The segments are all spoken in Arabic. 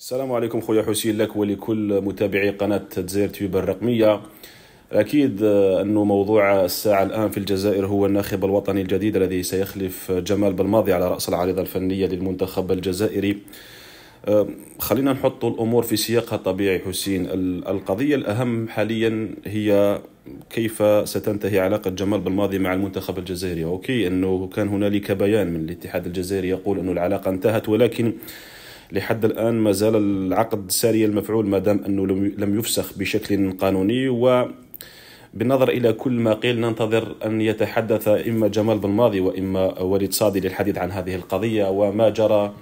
السلام عليكم خويا حسين لك ولكل متابعي قناة جزائر تيوب الرقمية أكيد آه، أنه موضوع الساعة الآن في الجزائر هو الناخب الوطني الجديد الذي سيخلف جمال بالماضي على رأس العارضة الفنية للمنتخب الجزائري آه، خلينا نحط الأمور في سياقها الطبيعي حسين القضية الأهم حاليا هي كيف ستنتهي علاقة جمال بالماضي مع المنتخب الجزائري أوكي أنه كان هنالك بيان من الاتحاد الجزائري يقول أنه العلاقة انتهت ولكن لحد الآن ما زال العقد ساري المفعول ما دام أنه لم يفسخ بشكل قانوني و بالنظر إلى كل ما قيل ننتظر أن يتحدث إما جمال بن ماضي وإما وليد صادي للحديث عن هذه القضية وما جرى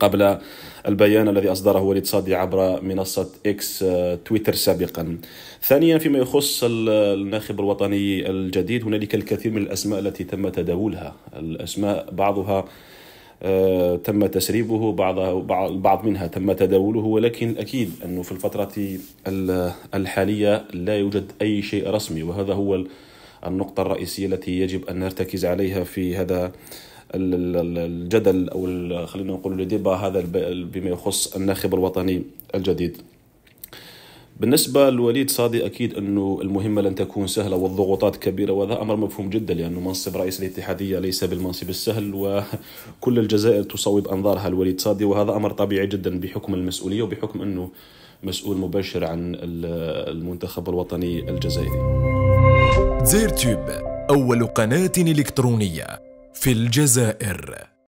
قبل البيان الذي أصدره وليد صادي عبر منصة إكس آه، تويتر سابقا ثانيا فيما يخص الناخب الوطني الجديد هنالك الكثير من الأسماء التي تم تداولها الأسماء بعضها آه، تم تسريبه بعضها بعض منها تم تداوله ولكن أكيد أنه في الفترة الحالية لا يوجد أي شيء رسمي وهذا هو النقطة الرئيسية التي يجب أن نرتكز عليها في هذا الجدل أو خلينا نقول هذا بما يخص الناخب الوطني الجديد بالنسبة لوليد صادي أكيد أنه المهمة لن تكون سهلة والضغوطات كبيرة وهذا أمر مفهوم جدا لأنه منصب رئيس الاتحادية ليس بالمنصب السهل وكل الجزائر تصوب أنظارها لوليد صادي وهذا أمر طبيعي جدا بحكم المسؤولية وبحكم أنه مسؤول مباشر عن المنتخب الوطني الجزائري زير تيوب أول قناة إلكترونية في الجزائر